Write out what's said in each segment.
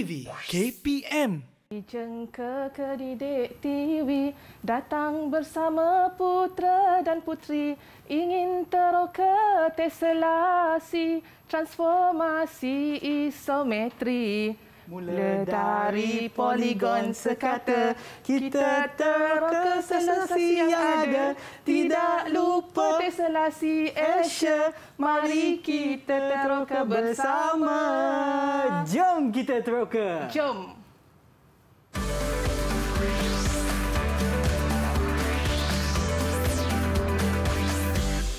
TV KPM Ijeng ke kedidik TV Datang bersama putra dan putri Ingin teroka teselasi Transformasi isometri Mula dari poligon sekata Kita terkeselasi yang ada Tidak lupa keselasi Asia Mari kita teroka bersama Jom kita teroka Jom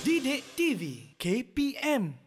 Didik TV KPM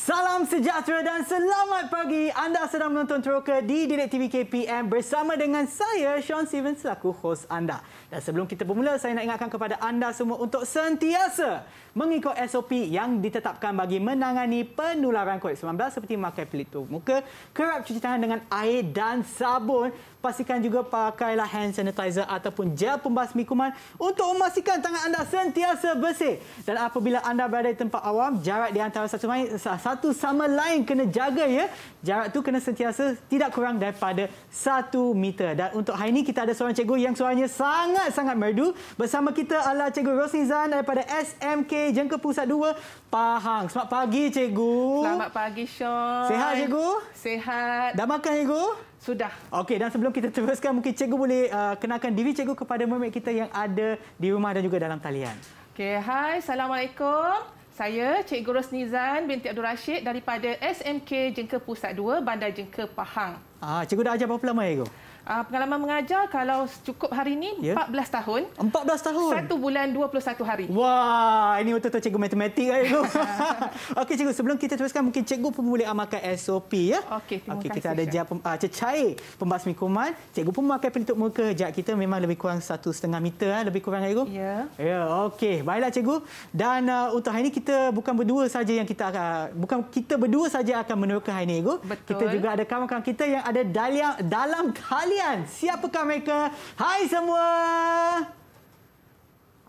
Salam sejahtera dan selamat pagi. Anda sedang menonton Teroka di Direct TV KPM bersama dengan saya Sean Stevens selaku hos anda. Dan sebelum kita bermula, saya nak ingatkan kepada anda semua untuk sentiasa mengikut SOP yang ditetapkan bagi menangani penularan COVID-19 seperti memakai pelitup muka, kerap cuci tangan dengan air dan sabun. Pastikan juga pakailah hand sanitizer ataupun gel pembasmi kuman untuk memastikan tangan anda sentiasa bersih. Dan apabila anda berada di tempat awam, jarak di antara satu, satu sama lain kena jaga ya. Jarak tu kena sentiasa tidak kurang daripada satu meter. Dan untuk hari ini kita ada seorang cikgu yang suaranya sangat sangat-sangat merdu. Bersama kita Ala Cikgu Rosnizan daripada SMK Jengke Pusat 2, Pahang. Selamat pagi, Cikgu. Selamat pagi, Sean. Sehat, Cikgu? Sehat. Dah makan, Cikgu? Sudah. Okey, dan sebelum kita teruskan, mungkin Cikgu boleh uh, kenalkan diri Cikgu kepada murid kita yang ada di rumah dan juga dalam talian. Okey, hai. Assalamualaikum. Saya Cikgu Rosnizan binti Abdul Rashid daripada SMK Jengke Pusat 2, Bandar Jengke, Pahang. Ah, Cikgu dah ajar berapa lama, Cikgu? Ya, uh, pengalaman mengajar kalau cukup hari ini yeah. 14 tahun. 14 tahun. 1 bulan 21 hari. Wah, ini betul-betul cikgu matematik lah, kan itu. Okey cikgu, sebelum kita teruskan mungkin cikgu pun boleh amalkan SOP ya. Okey, terima okay, kita kasih. Kita ada jap uh, pembasmi kuman. Cikgu pun memakai penutup muka. Jap kita memang lebih kurang 1.5 meter ah, lebih kurang kan itu. Ya. Yeah. Ya, yeah, okey. Baiklah cikgu. Dan uh, untuk hari ini kita bukan berdua saja yang kita akan bukan kita berdua saja akan menerokan hari ini, cikgu. Betul. Kita juga ada kawan-kawan kita yang ada dalam dalam kali pertanyaan. Siapakah mereka? Hai semua.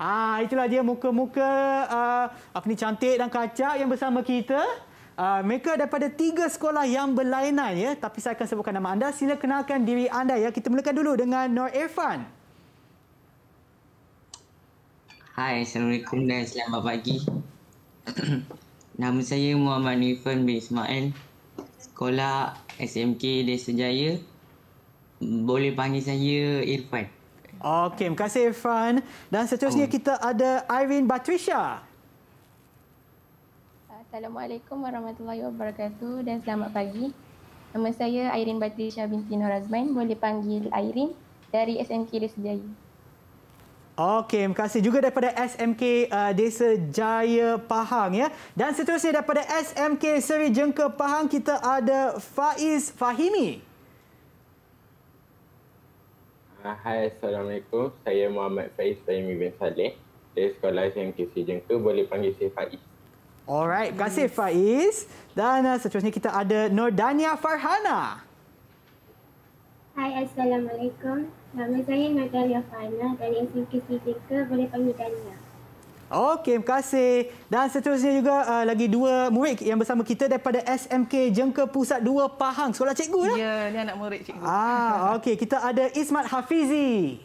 Ah itulah dia muka-muka uh, apa ni cantik dan kacak yang bersama kita. Uh, mereka daripada tiga sekolah yang berlainan ya, tapi saya akan sebutkan nama anda. Sila kenalkan diri anda ya. Kita mulakan dulu dengan Nur Irfan. Hai, Assalamualaikum dan selamat pagi. Nama saya Muhammad Irfan bin Ismail. Sekolah SMK Desa Jaya, boleh panggil saya Irfan. Okey, terima kasih Irfan. Dan seterusnya um. kita ada Irene Batrisha. Assalamualaikum warahmatullahi wabarakatuh dan selamat pagi. Nama saya Irene Batrisha binti Norazmain. Boleh panggil Irene dari SMK Desa Jaya. Okey, terima kasih juga daripada SMK uh, Desa Jaya Pahang ya. Dan seterusnya daripada SMK Seri Jengke Pahang kita ada Faiz Fahimi. Hai, ah, Assalamualaikum. Saya Muhammad Faiz dari Mibin Saleh. Dari sekolah SMK Sejengka, boleh panggil saya Faiz. Alright, terima kasih Faiz. Dan uh, seterusnya kita ada Nordania Farhana. Hai, Assalamualaikum. Nama saya Nordania Farhana dari SMK Sejengka, boleh panggil Dania. Okey, terima kasih. Dan seterusnya juga uh, lagi dua murid yang bersama kita daripada SMK Jengke Pusat 2 Pahang. Sekolah cikgu lah. Ya, ini anak murid cikgu. Ah, Okey, kita ada Ismat Hafizi.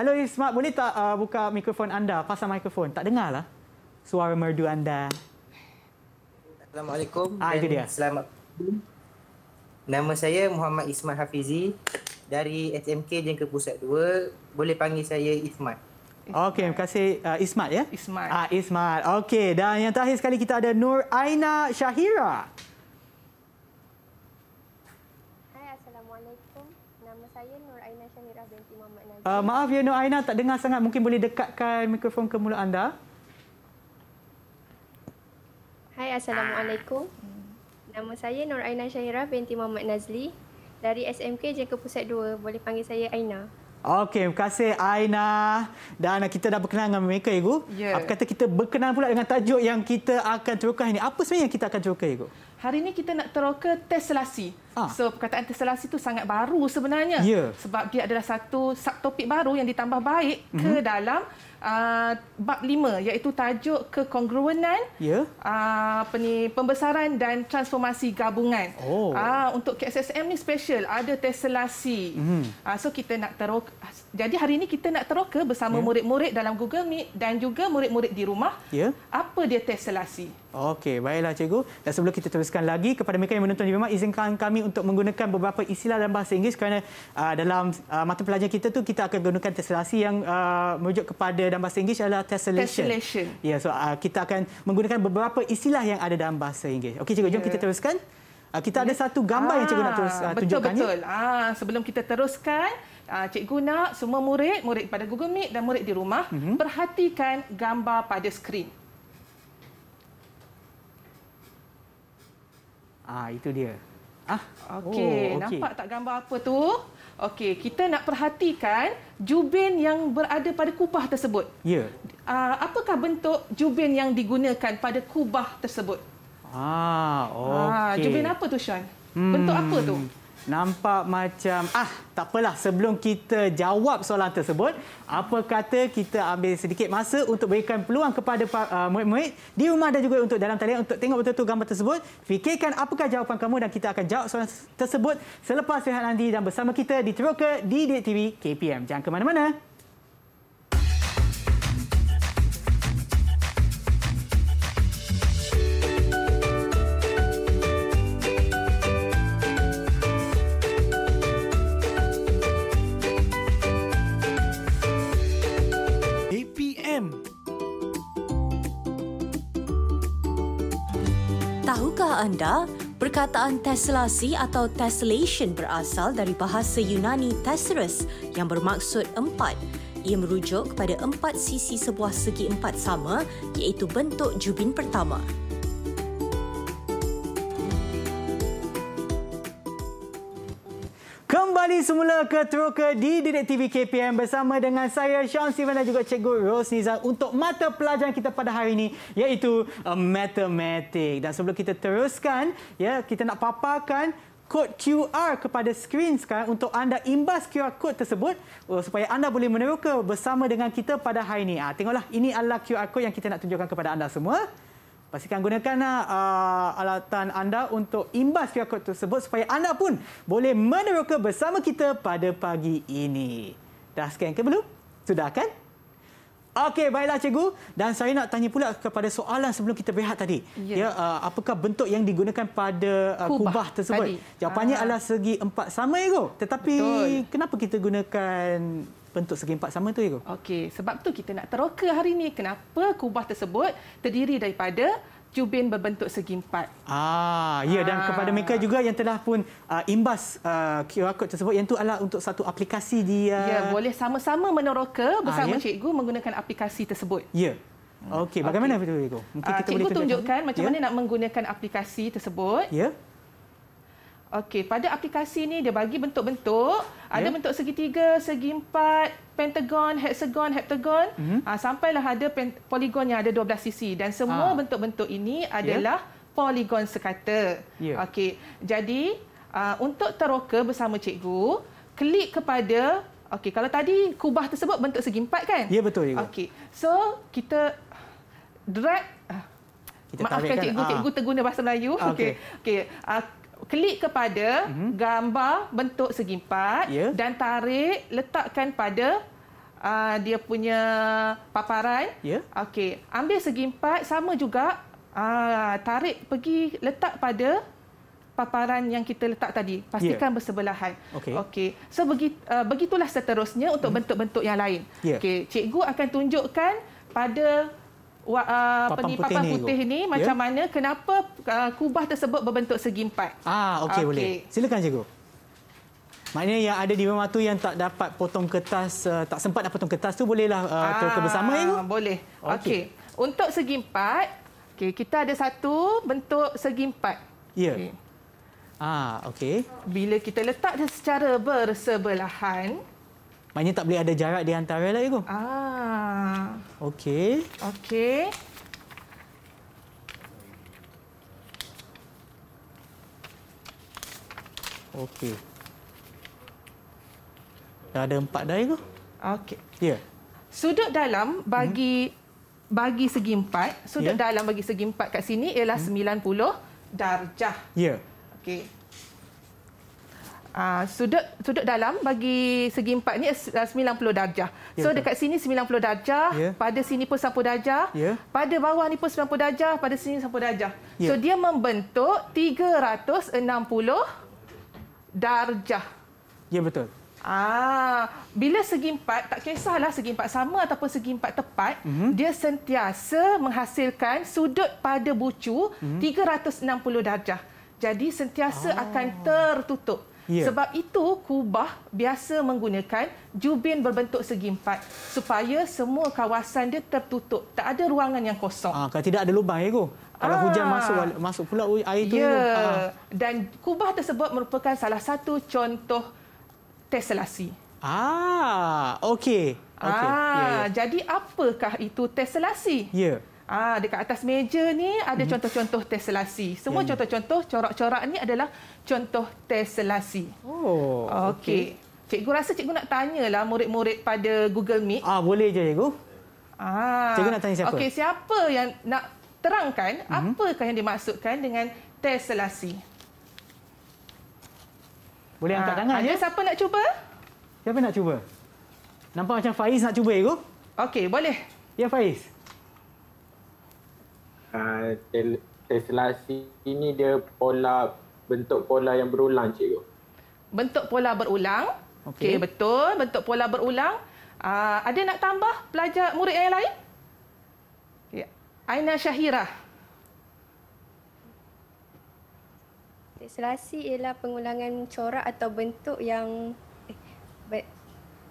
Hello Ismat, boleh tak uh, buka mikrofon anda, pasang mikrofon? Tak dengar lah suara merdu anda. Assalamualaikum ah, itu dia. selamat Nama saya Muhammad Ismat Hafizi dari SMK Jengke Pusat 2 boleh panggil saya Ismat. Okey, terima kasih uh, Ismat ya. Ismat. Ah uh, Ismat. Okey, dan yang terakhir sekali kita ada Nur Aina Shahira. Hai, assalamualaikum. Nama saya Nur Aina Shahira binti Muhammad Najib. Uh, maaf ya Nur Aina tak dengar sangat, mungkin boleh dekatkan mikrofon ke mulut anda. Hai, assalamualaikum. Ah. Nama saya Nur Aina Syahira binti Muhammad Nazli dari SMK Jangka Pusat 2. Boleh panggil saya Aina. Okey, terima kasih Aina. Dan kita dah berkenalan dengan mereka, Ibu. Yeah. Apa kata kita berkenalan pula dengan tajuk yang kita akan terokah ini. Apa sebenarnya yang kita akan terokah, Ibu? Hari ini kita nak teroka test selasi. Ha. So, perkataan test selasi itu sangat baru sebenarnya. Yeah. Sebab dia adalah satu subtopik baru yang ditambah baik mm-hmm. ke mhm. dalam uh, bab lima iaitu tajuk kekongruenan yeah. Ya. uh, pembesaran dan transformasi gabungan. Oh. Uh, untuk KSSM ni special ada teselasi. Mm. Uh, ah, so kita nak teroka jadi hari ini kita nak teroka bersama yeah. murid-murid dalam Google Meet dan juga murid-murid di rumah. Yeah. Apa dia teselasi? Okey, baiklah cikgu. Dan sebelum kita teruskan lagi kepada mereka yang menonton di rumah, izinkan kami untuk menggunakan beberapa istilah dalam bahasa Inggeris kerana uh, dalam uh, mata pelajaran kita tu kita akan gunakan tessellation yang uh, merujuk kepada dalam bahasa Inggeris adalah tessellation. tessellation. Ya, yeah, so uh, kita akan menggunakan beberapa istilah yang ada dalam bahasa Inggeris. Okey cikgu, jom ya. kita teruskan. Uh, kita yeah. ada satu gambar ah, yang cikgu nak terus uh, ah, tunjukkan. Betul, betul. Ah, sebelum kita teruskan ah, Cikgu nak semua murid, murid pada Google Meet dan murid di rumah mm -hmm. perhatikan gambar pada skrin. Ah itu dia. Ah okey oh, okay. nampak tak gambar apa tu? Okey kita nak perhatikan jubin yang berada pada kubah tersebut. Ya. Ah apakah bentuk jubin yang digunakan pada kubah tersebut? Ah, ah okey. Ah jubin apa tu Sean? Hmm. Bentuk apa tu? Nampak macam ah tak apalah sebelum kita jawab soalan tersebut apa kata kita ambil sedikit masa untuk berikan peluang kepada uh, murid-murid di rumah dan juga untuk dalam talian untuk tengok betul-betul gambar tersebut fikirkan apakah jawapan kamu dan kita akan jawab soalan tersebut selepas sihat nanti dan bersama kita di Teroka di DTV KPM jangan ke mana-mana anda, perkataan tesselasi atau tessellation berasal dari bahasa Yunani tesseris yang bermaksud empat. Ia merujuk kepada empat sisi sebuah segi empat sama iaitu bentuk jubin pertama. kembali semula ke Teroka di Direct TV KPM bersama dengan saya Sean Steven dan juga Cikgu Rose Nizam untuk mata pelajaran kita pada hari ini iaitu uh, matematik. Dan sebelum kita teruskan, ya kita nak paparkan kod QR kepada skrin sekarang untuk anda imbas QR kod tersebut uh, supaya anda boleh meneroka bersama dengan kita pada hari ini. Ha, tengoklah, ini adalah QR kod yang kita nak tunjukkan kepada anda semua. Pastikan gunakanlah uh, ah, alatan anda untuk imbas QR code tersebut supaya anda pun boleh meneroka bersama kita pada pagi ini. Dah scan ke belum? Sudah kan? Okey, baiklah cikgu. Dan saya nak tanya pula kepada soalan sebelum kita berehat tadi. Ya, ya uh, apakah bentuk yang digunakan pada uh, kubah, kubah tersebut? Tadi. Jawapannya Aa. adalah segi empat sama ya, Tetapi Betul. kenapa kita gunakan bentuk segi empat sama tu ya. Okey, sebab tu kita nak teroka hari ini kenapa kubah tersebut terdiri daripada cubin berbentuk segi empat. Ah, ya dan ah. kepada mereka juga yang telah pun uh, imbas uh, ah, QR code tersebut yang tu adalah untuk satu aplikasi di uh... Ya, boleh sama-sama meneroka bersama ah, ya? cikgu menggunakan aplikasi tersebut. Ya. Okey, bagaimana okay. itu, Mungkin kita cikgu boleh tunjukkan macam ya? mana nak menggunakan aplikasi tersebut. Ya. Okey, pada aplikasi ni dia bagi bentuk-bentuk. Yeah. Ada ya. bentuk segitiga, segi empat, pentagon, hexagon, heptagon. Mm-hmm. Ah, sampailah ada pen- poligon yang ada 12 sisi. Dan semua ah. bentuk-bentuk ini ya. adalah yeah. poligon sekata. Yeah. Okey, jadi ah, untuk teroka bersama cikgu, klik kepada... Okey, kalau tadi kubah tersebut bentuk segi empat kan? Ya, yeah, betul. Okey, so kita drag... Ah, kita Maafkan cikgu, kan? cikgu ah. terguna bahasa Melayu. Ah, okey, okay. okay. okay. Ah, klik kepada mm-hmm. gambar bentuk segi empat yeah. dan tarik letakkan pada uh, dia punya paparan yeah. okey ambil segi empat sama juga uh, tarik pergi letak pada paparan yang kita letak tadi pastikan yeah. bersebelahan okey okay. so begitu uh, ah, begitulah seterusnya untuk mm-hmm. bentuk-bentuk yang lain yeah. okey cikgu akan tunjukkan pada Uh, papan, putih papan putih ini ni, ya. macam mana kenapa uh, kubah tersebut berbentuk segi empat ah okey okay. boleh silakan cikgu maknanya yang ada di rumah tu yang tak dapat potong kertas uh, tak sempat nak potong kertas tu bolehlah uh, ah, teruk bersama ya cikgu boleh okey okay. untuk segi empat okey kita ada satu bentuk segi empat ya yeah. okay. ah okey bila kita letak secara bersebelahan Maknanya tak boleh ada jarak di antara lah itu. Ah. Okey. Okey. Okey. Dah ada empat dah itu. Okey. Ya. Yeah. Sudut dalam bagi hmm. bagi segi empat, sudut yeah. dalam bagi segi empat kat sini ialah hmm. 90 darjah. Ya. Yeah. Okey. Ah, sudut sudut dalam bagi segi empat ni 90 darjah. Ya, so betul. dekat sini 90 darjah, ya. pada sini pun 90 darjah, ya. pada bawah ni pun 90 darjah, pada sini 90 darjah. Ya. So dia membentuk 360 darjah. Ya betul. Ah, bila segi empat tak kisahlah segi empat sama ataupun segi empat tepat, mm-hmm. dia sentiasa menghasilkan sudut pada bucu mm-hmm. 360 darjah. Jadi sentiasa oh. akan tertutup. Ya. Sebab itu kubah biasa menggunakan jubin berbentuk segi empat supaya semua kawasan dia tertutup. Tak ada ruangan yang kosong. Ah, kalau tidak ada lubang ya, kalau ah. hujan masuk masuk pula air itu. Ya. Ah. Dan kubah tersebut merupakan salah satu contoh teselasi. Ah, okey. Okay. Ah, ya, ya. jadi apakah itu teselasi? Ya. Ah, dekat atas meja ni ada mhm. contoh-contoh tes selasi. Semua yeah, ya. contoh-contoh corak-corak ni adalah contoh tes Oh. Okey. Okay. Cikgu rasa cikgu nak tanya lah, murid-murid pada Google Meet. Ah, boleh je cikgu. Ah. Cikgu nak tanya siapa? Okey, siapa yang nak terangkan mm-hmm. apakah yang dimaksudkan dengan tes Boleh angkat ah, tangan ada ya? siapa nak cuba? Siapa nak cuba? Nampak macam Faiz nak cuba, cikgu. Okey, boleh. Ya, Faiz. Ah, Tesla ini dia pola bentuk pola yang berulang cikgu. Bentuk pola berulang. Okey okay, betul bentuk pola berulang. Uh, ada nak tambah pelajar murid yang lain? Okay. Ya. Aina Syahira. Selasi ialah pengulangan corak atau bentuk yang eh,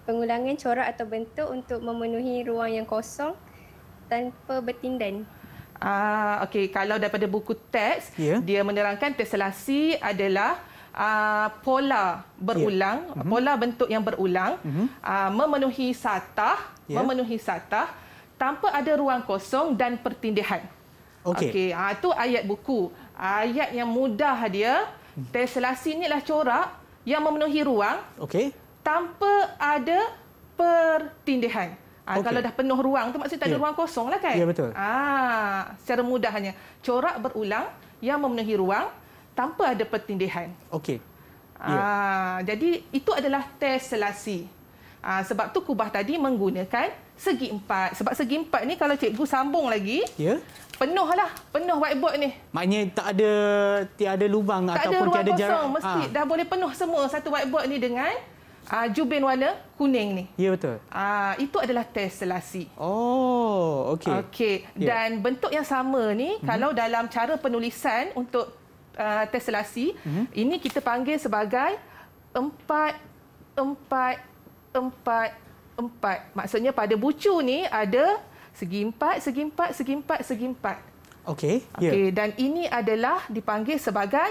pengulangan corak atau bentuk untuk memenuhi ruang yang kosong tanpa bertindan. Ah, okey. Kalau daripada buku teks, yeah. dia menerangkan teselasi adalah uh, pola berulang, yeah. mm-hmm. pola bentuk yang berulang, mm-hmm. uh, memenuhi satah, yeah. memenuhi satah, tanpa ada ruang kosong dan pertindihan. Okey. Okay. Ah, itu ayat buku. Ayat yang mudah dia. Hmm. Teselasi ini adalah corak yang memenuhi ruang okay. tanpa ada pertindihan. Okay. Ah, kalau dah penuh ruang tu maksudnya tak ada yeah. ruang kosong lah kan? Ya, yeah, betul. Ah, secara mudahnya, corak berulang yang memenuhi ruang tanpa ada pertindihan. Okey. Yeah. Ah, ya. jadi, itu adalah test selasi. Ah, sebab tu kubah tadi menggunakan segi empat. Sebab segi empat ni kalau cikgu sambung lagi, yeah. penuh lah. Penuh whiteboard ni. Maknanya tak ada tiada lubang tak ataupun ada tiada jarak. Tak ada ruang kosong. Mesti ha. dah boleh penuh semua satu whiteboard ni dengan uh, jubin warna kuning ni. Ya betul. Ah uh, itu adalah teselasi. Oh, okey. Okey, ya. dan bentuk yang sama ni mm-hmm. kalau dalam cara penulisan untuk uh, ah, teselasi, mm-hmm. ini kita panggil sebagai empat empat empat empat. Maksudnya pada bucu ni ada segi empat, segi empat, segi empat, segi empat. Okey. Ya. Okey, dan ini adalah dipanggil sebagai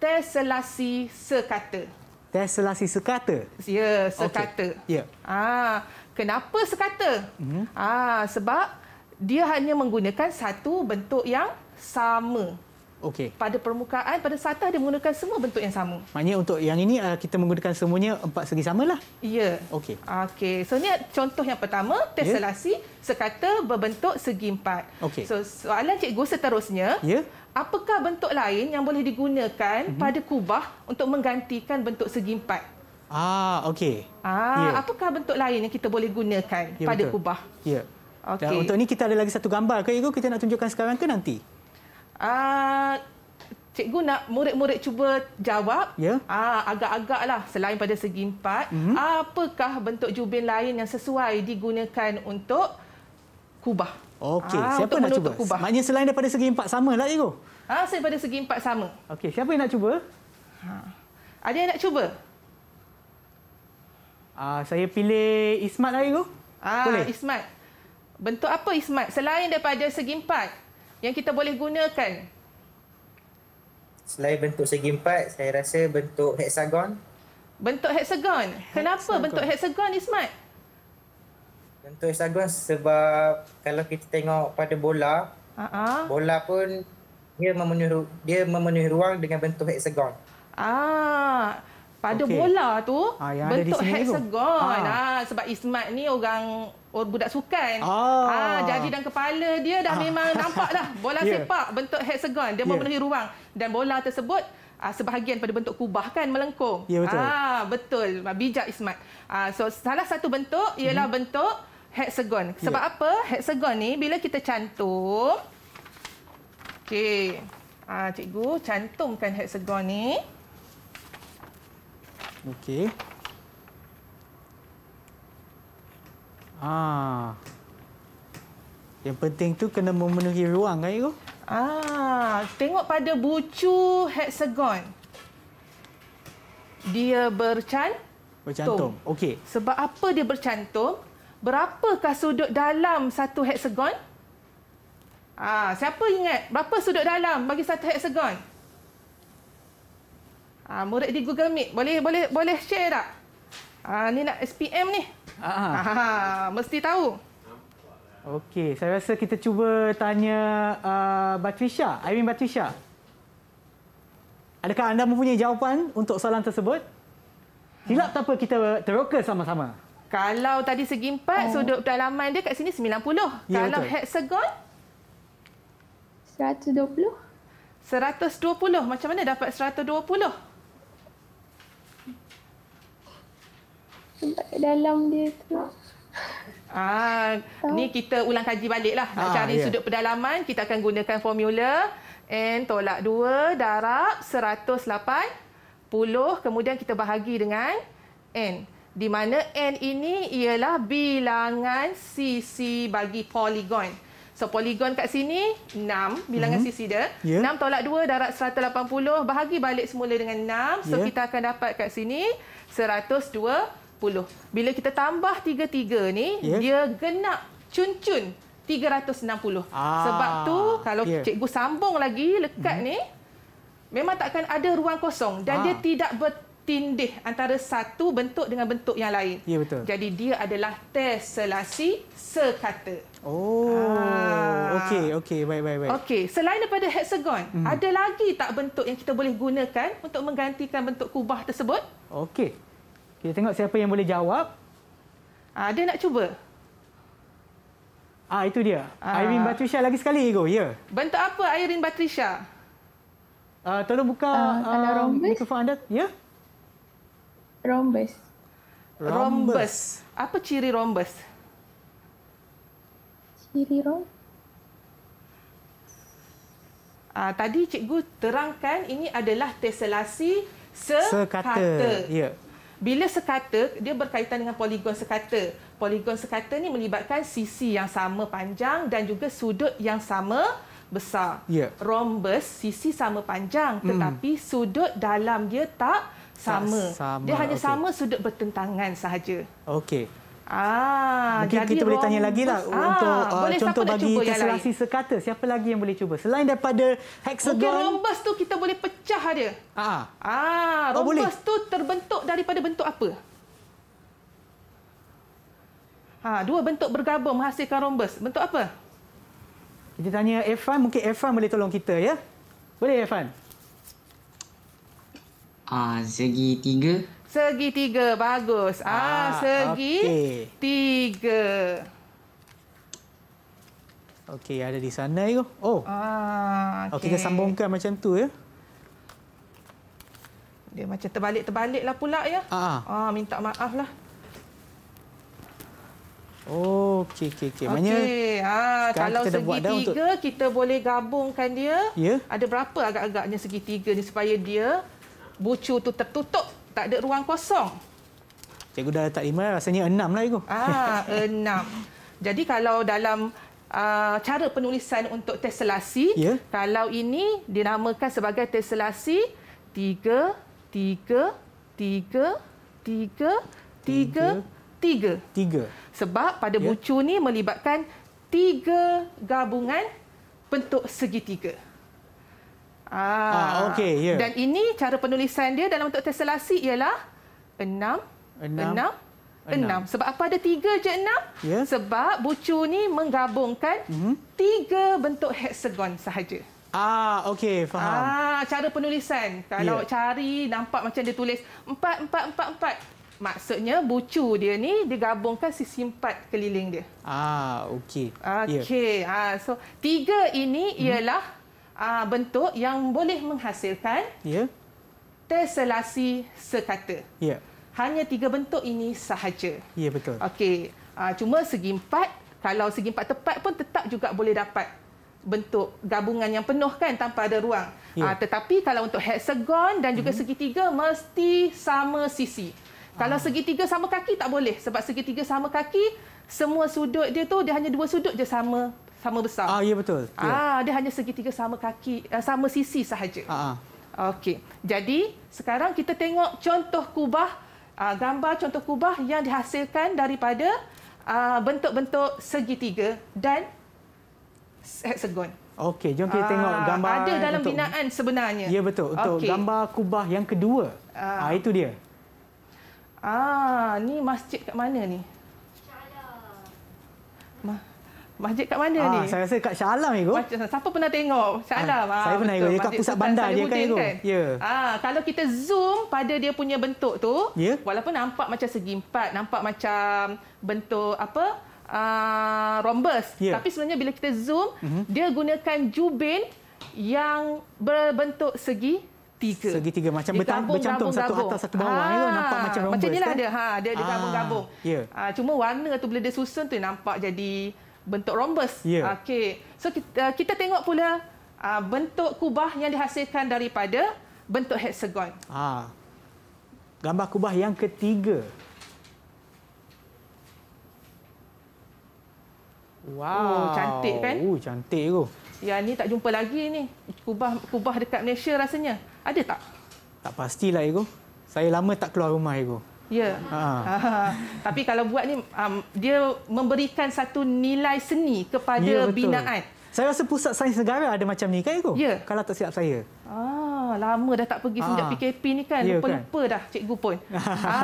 teselasi sekata. Teselasi sekata. Ya, sekata. Okay. Ya. Ah, kenapa sekata? Hmm. Ah, sebab dia hanya menggunakan satu bentuk yang sama. Okey. Pada permukaan, pada sata dia menggunakan semua bentuk yang sama. Maknanya untuk yang ini ah, kita menggunakan semuanya empat segi samalah. Ya. Okey. Okey. So ni contoh yang pertama, teselasi ya. sekata berbentuk segi empat. Okey. So soalan cikgu seterusnya, ya apakah bentuk lain yang boleh digunakan mm -hmm. pada kubah untuk menggantikan bentuk segi empat? Ah, okey. Ah, yeah. apakah bentuk lain yang kita boleh gunakan yeah, pada betul. kubah? Ya. Yeah. Okey. untuk ni kita ada lagi satu gambar ke kita nak tunjukkan sekarang ke nanti? Ah, cikgu nak murid-murid cuba jawab. Ya. Yeah. Ah, agak-agaklah selain pada segi empat, mm -hmm. apakah bentuk jubin lain yang sesuai digunakan untuk kubah? Okey, ah, siapa nak cuba? Kubah. Maknanya selain daripada segi empat sama lah Iro. Ah, ha, selain daripada segi empat sama. Okey, siapa yang nak cuba? Ha. Ada yang nak cuba? Ah, saya pilih Ismat lah Iro. Ah, boleh? Ismat. Bentuk apa Ismat? Selain daripada segi empat yang kita boleh gunakan. Selain bentuk segi empat, saya rasa bentuk heksagon. Bentuk heksagon. Kenapa hexagon. bentuk heksagon, Ismat? Contoh hexagon sebab kalau kita tengok pada bola, uh-huh. bola pun dia memenuhi dia memenuhi ruang dengan bentuk hexagon. Ah, pada okay. bola tu ah, bentuk hexagon. Ah. ah, sebab Ismat ni orang orang budak sukan. Ah. ah, jari dan kepala dia dah ah. memang nampak dah bola yeah. sepak bentuk hexagon. Dia yeah. memenuhi ruang dan bola tersebut ah, sebahagian pada bentuk kubah kan melengkung. Yeah, betul. Ah, betul. Ah, bijak Ismat. Ah, so salah satu bentuk ialah mm-hmm. bentuk hexagon. Ya. Sebab yeah. apa? Hexagon ni bila kita cantum. Okey. Ah cikgu cantumkan hexagon ni. Okey. Ah. Yang penting tu kena memenuhi ruang kan cikgu? Ah, tengok pada bucu hexagon. Dia bercantum. bercantum. Okey. Sebab apa dia bercantum? berapakah sudut dalam satu heksagon? Ah, siapa ingat berapa sudut dalam bagi satu heksagon? Ah, murid di Google Meet boleh boleh boleh share tak? Ha, ni nak SPM ni. Ha, mesti tahu. Okey, saya rasa kita cuba tanya a uh, Batrisha, Irene Batrisha. Adakah anda mempunyai jawapan untuk soalan tersebut? Silap tak kita teroka sama-sama. Kalau tadi segi empat, oh. sudut dalaman dia kat sini 90. Ya, Kalau betul. hexagon? 120. 120. Macam mana dapat 120? Sebab dalam dia tu. Ah, oh. ni kita ulang kaji baliklah. Nak ah, cari yeah. sudut pedalaman, kita akan gunakan formula N tolak 2 darab 108 puluh kemudian kita bahagi dengan N di mana N ini ialah bilangan sisi bagi poligon. So poligon kat sini 6 bilangan mm-hmm. sisi dia. Yeah. Ya. 6 tolak 2 darab 180 bahagi balik semula dengan 6. So yeah. kita akan dapat kat sini 120. Bila kita tambah 3-3 ni yeah. dia genap cun-cun 360. Ah. Sebab tu kalau yeah. cikgu sambung lagi lekat mm-hmm. ni memang takkan ada ruang kosong dan ah. dia tidak bertambah tindih antara satu bentuk dengan bentuk yang lain. Ya betul. Jadi dia adalah teselasi sekata. Oh. Ah. Okey okey baik baik baik. Okey, selain daripada heksagon, hmm. ada lagi tak bentuk yang kita boleh gunakan untuk menggantikan bentuk kubah tersebut? Okey. Kita tengok siapa yang boleh jawab. Ada ah, nak cuba? Ah itu dia. Aa. Ah. Irene Batrisha lagi sekali go. Ya. Yeah. Bentuk apa Irene Batrisha? Uh, tolong buka uh, uh, mikrofon anda. Ya. Yeah? Rhombus. Rhombus. Apa ciri rhombus? Ciri rhombus. Ah, tadi cikgu terangkan ini adalah teselasi sekata. sekata. Ya. Bila sekata, dia berkaitan dengan poligon sekata. Poligon sekata ni melibatkan sisi yang sama panjang dan juga sudut yang sama besar. Ya. Rhombus, sisi sama panjang hmm. tetapi mm. sudut dalam dia tak sama. sama. Dia hanya okay. sama sudut bertentangan sahaja. Okey. Ah, Mungkin jadi kita boleh tanya lagi lah ah, untuk uh, contoh bagi keselasi sekata. Siapa lagi yang boleh cuba? Selain daripada hexagon. Mungkin rhombus tu kita boleh pecah dia. Ah, ah rhombus ah, oh, tu terbentuk daripada bentuk apa? Ha, dua bentuk bergabung menghasilkan rombus. Bentuk apa? Kita tanya Efan. Mungkin Efan boleh tolong kita. ya? Boleh Efan? Ah, segi tiga. Segi tiga, bagus. Ah, ah segi okay. tiga. Okey, ada di sana itu. Oh. Ah, okay. Oh, okay. kita sambungkan macam tu ya. Dia macam terbalik terbalik lah pula ya. Ah. ah, ah minta maaflah. Oh, okey okey okey. Okay. ah, kalau kita segi tiga, untuk... kita boleh gabungkan dia. Yeah. Ada berapa agak-agaknya segi tiga ni supaya dia bucu tu tertutup, tak ada ruang kosong. Cikgu dah letak lima, rasanya enam lah cikgu. Ah, enam. Jadi kalau dalam uh, cara penulisan untuk teselasi, yeah. kalau ini dinamakan sebagai teselasi tiga, tiga, tiga, tiga, tiga, tiga. tiga. Sebab pada yeah. bucu ni melibatkan tiga gabungan bentuk segitiga. Ah, ah okey, ya. Yeah. Dan ini cara penulisan dia dalam bentuk teselasi ialah 6 6 6 6. Sebab apa ada tiga je enam. Yeah. Sebab bucu ni menggabungkan 3 mm -hmm. bentuk heksagon sahaja. Ah, okey, faham. Ah, cara penulisan. Kalau yeah. cari nampak macam dia tulis empat, empat, empat. 4. Maksudnya bucu dia ni digabungkan sisi empat keliling dia. Ah, okey. Ya. Okey. Yeah. Ah, so tiga ini mhm. ialah mm -hmm uh, bentuk yang boleh menghasilkan yeah. teselasi sekata. Yeah. Hanya tiga bentuk ini sahaja. Ya, yeah, betul. Okey, uh, cuma segi empat, kalau segi empat tepat pun tetap juga boleh dapat bentuk gabungan yang penuh kan tanpa ada ruang. Yeah. Ya. Uh, tetapi kalau untuk hexagon dan juga mm-hmm. segitiga mesti sama sisi. Ah. Kalau segitiga sama kaki tak boleh sebab segitiga sama kaki semua sudut dia tu dia hanya dua sudut je sama sama besar. Ah ya betul. Ya. Ah dia hanya segitiga sama kaki eh, sama sisi sahaja. Ha ah. Okey. Jadi sekarang kita tengok contoh kubah ah, gambar contoh kubah yang dihasilkan daripada ah, bentuk-bentuk segitiga dan hexagon. Okey, jom kita ah, tengok gambar ada dalam untuk, binaan sebenarnya. Ya betul. Untuk okay. gambar kubah yang kedua. Ah, ah itu dia. Ah ni masjid kat mana ni? Masjid. Masjid kat mana ah, ni? Saya rasa kat Shah Alam ikut. Masjid, siapa pernah tengok? Shah ah, Alam. Ah, ah, saya pernah ikut. Kat pusat bandar je kan ikut. Kan? Yeah. Ah, kalau kita zoom pada dia punya bentuk tu, yeah. walaupun nampak macam segi empat, nampak macam bentuk apa? Uh, rhombus. Yeah. Tapi sebenarnya bila kita zoom, uh mhm. -huh. dia gunakan jubin yang berbentuk segi tiga. Segi tiga macam bertang, bercantum gabung, satu gabung. atas satu bawah. Ha. Nampak macam rhombus. Macam inilah kan? dia. Ha, dia digabung-gabung. Ah. Yeah. Ya. Uh, cuma warna tu bila dia susun tu nampak jadi bentuk rombus, Yeah. Okey. So kita, uh, kita tengok pula uh, bentuk kubah yang dihasilkan daripada bentuk heksagon. Ha. Gambar kubah yang ketiga. Wow, oh, cantik kan? Oh, cantik tu. Ya, ni tak jumpa lagi ni. Kubah kubah dekat Malaysia rasanya. Ada tak? Tak pastilah ego. Saya lama tak keluar rumah ego. Ya. Ha. Ha. Tapi kalau buat ni um, dia memberikan satu nilai seni kepada ya, binaan. Saya rasa pusat sains negara ada macam ni kan Iko? Ya. Kalau tak silap saya. Ah, lama dah tak pergi sejak PKP ah. ni kan. Lupa-lupa ya, kan? dah cikgu pun. ha.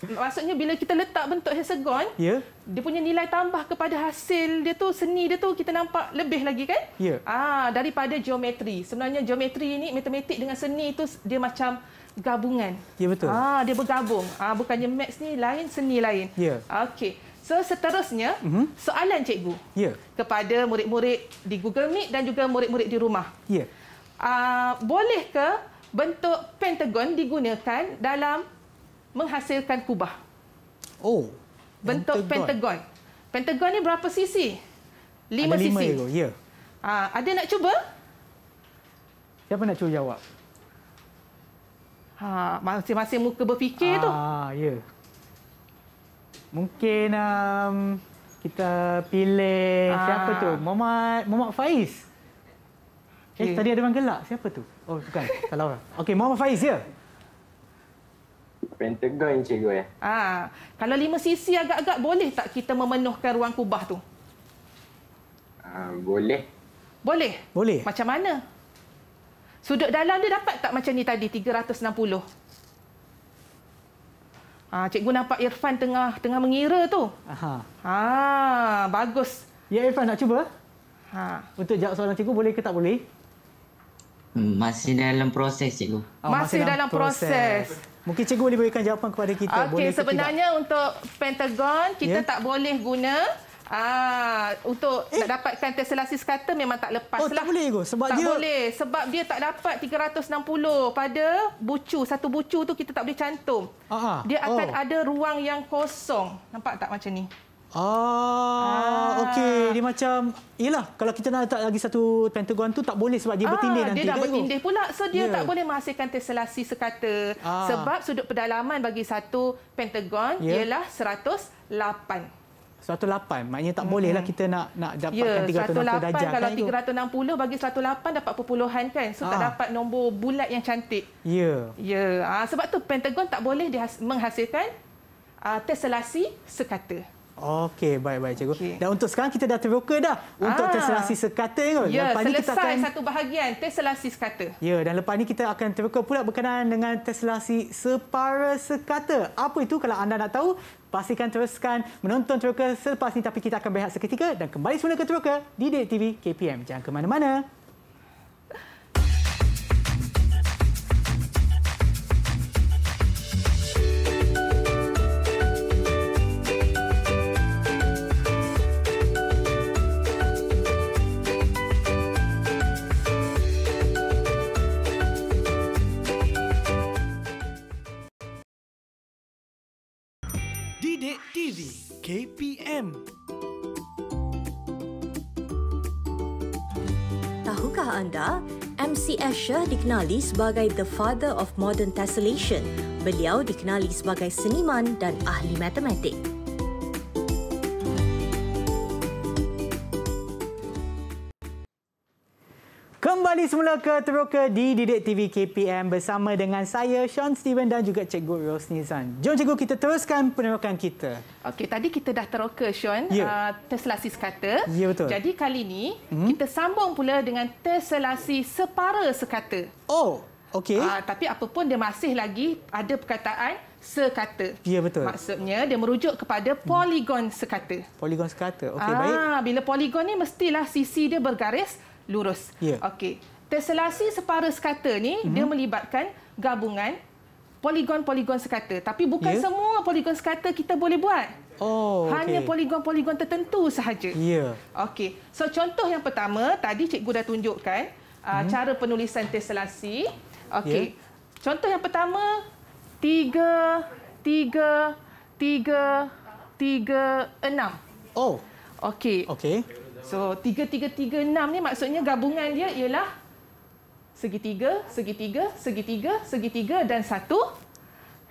maksudnya bila kita letak bentuk hexagon, ya. dia punya nilai tambah kepada hasil dia tu seni dia tu kita nampak lebih lagi kan? Ya. Ah, daripada geometri. Sebenarnya geometri ni matematik dengan seni tu dia macam gabungan. Ya betul. Ah dia bergabung. Ah bukannya max ni lain seni lain. Ya. Okey. So seterusnya mm -hmm. soalan cikgu. Ya. Kepada murid-murid di Google Meet dan juga murid-murid di rumah. Ya. Ah boleh ke bentuk pentagon digunakan dalam menghasilkan kubah? Oh. Bentuk pentagon. Pentagon, pentagon ni berapa sisi? 5 sisi. 5 ya. Ah ada nak cuba? Siapa nak cuba jawab? Ha, masing-masing muka berfikir ha, tu. Ha, ya. Mungkin um, kita pilih ha. siapa tu? Muhammad Muhammad Faiz. Okay. Eh, tadi ada orang gelak. Siapa tu? Oh, bukan. Salah orang. Okey, Muhammad Faiz ya. Pentagon cikgu ya. Ha, kalau lima sisi agak-agak boleh tak kita memenuhkan ruang kubah tu? Ha, boleh. Boleh? Boleh. Macam mana? Sudut dalam dia dapat tak macam ni tadi 360. Ha ah, cikgu nampak Irfan tengah tengah mengira tu. Aha. Ha bagus. Ya Irfan nak cuba? Ha untuk jawab soalan cikgu boleh ke tak boleh? Hmm, masih dalam proses cikgu. Oh, masih, masih dalam proses. proses. Mungkin cikgu boleh berikan jawapan kepada kita okay, Okey sebenarnya untuk pentagon kita yeah. tak boleh guna Ah, untuk eh. nak dapatkan tesselasi sekata memang tak lepas. Oh, lah. tak boleh ke? Sebab tak dia... boleh. Sebab dia tak dapat 360 pada bucu. Satu bucu tu kita tak boleh cantum. Aha. Dia ah. akan oh. ada ruang yang kosong. Nampak tak macam ni? Ah, ah. okey. Dia macam... Yalah, kalau kita nak letak lagi satu pentagon tu tak boleh sebab dia ah, bertindih nanti. Dia dah bertindih pula. So, dia yeah. tak boleh menghasilkan tesselasi sekata. Ah. Sebab sudut pedalaman bagi satu pentagon yeah. ialah 108. 108 maknanya tak bolehlah lah kita nak nak dapatkan 360 ya, darjah kan. Kalau 360 tu. bagi 108 dapat perpuluhan kan. So ha. tak ah. dapat nombor bulat yang cantik. Ya. Ya. Ha, sebab tu Pentagon tak boleh menghasilkan uh, ah, teselasi sekata. Okey, baik-baik cikgu. Okay. Dan untuk sekarang kita dah terbuka dah untuk ah. terselasi sekata. Ya, lepas selesai ni kita akan... satu bahagian terselasi sekata. Ya, dan lepas ni kita akan terbuka pula berkenaan dengan terselasi separa sekata. Apa itu kalau anda nak tahu, pastikan teruskan menonton terbuka selepas ini. Tapi kita akan berehat seketika dan kembali semula ke terbuka di TV KPM. Jangan ke mana-mana. PM. Tahukah anda, MC Escher dikenali sebagai the father of modern tessellation. Beliau dikenali sebagai seniman dan ahli matematik. kembali semula ke Teroka di Didik TV KPM bersama dengan saya Sean Steven dan juga Cikgu Rose Nizan. Jom cikgu kita teruskan penerokan kita. Okey, tadi kita dah teroka Sean ya. uh, ah, terselasi sekata. Ya, betul. Jadi kali ini hmm? kita sambung pula dengan terselasi separa sekata. Oh, okey. Uh, tapi apa pun dia masih lagi ada perkataan sekata. Ya betul. Maksudnya dia merujuk kepada poligon sekata. Poligon sekata. Okey, baik. Ah, bila poligon ni mestilah sisi dia bergaris lurus. Ya. Okey. Teselasi separa sekata ni hmm. dia melibatkan gabungan poligon-poligon sekata tapi bukan ya? semua poligon sekata kita boleh buat. Oh, Hanya poligon-poligon okay. tertentu sahaja. Ya. Okey. So contoh yang pertama tadi cikgu dah tunjukkan hmm. cara penulisan teselasi. Okey. Ya? Contoh yang pertama tiga tiga tiga Tiga, enam. Oh. Okey. Okey. So 3336 ni maksudnya gabungan dia ialah segitiga, segitiga, segitiga, segitiga dan satu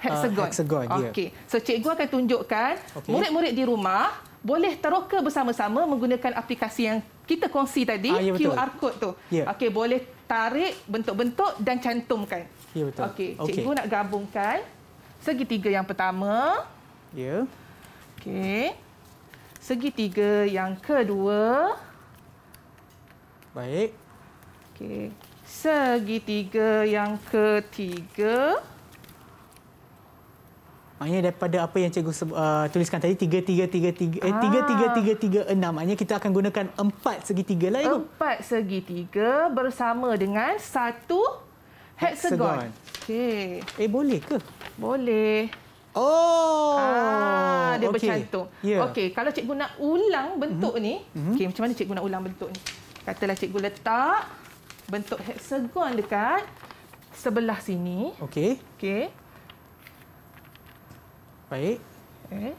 hexagon. Uh, hexagon ya. Okey. So cikgu akan tunjukkan okay. murid-murid di rumah boleh teroka bersama-sama menggunakan aplikasi yang kita kongsi tadi ah, ya QR code tu. Ya. Okey, boleh tarik bentuk-bentuk dan cantumkan. Ya betul. Okey, cikgu nak gabungkan segitiga yang pertama. Ya. Okey segitiga yang kedua. Baik. Okey. Segitiga yang ketiga. Maknanya daripada apa yang cikgu uh, tuliskan tadi, 3, 3, 3, 3, eh, 3, 3, 3, 3, 3, 6. Maknanya kita akan gunakan empat segitiga lah, Ibu. 4 segitiga bersama dengan satu hexagon. hexagon. Okey. Eh, boleh ke? Boleh. Oh. Ah, dia okay. bercantum. Yeah. Okey, kalau cikgu nak ulang bentuk mm -hmm. ni, mhm. okey macam mana cikgu nak ulang bentuk ni? Katalah cikgu letak bentuk hexagon dekat sebelah sini. Okey. Okey. Baik. Eh.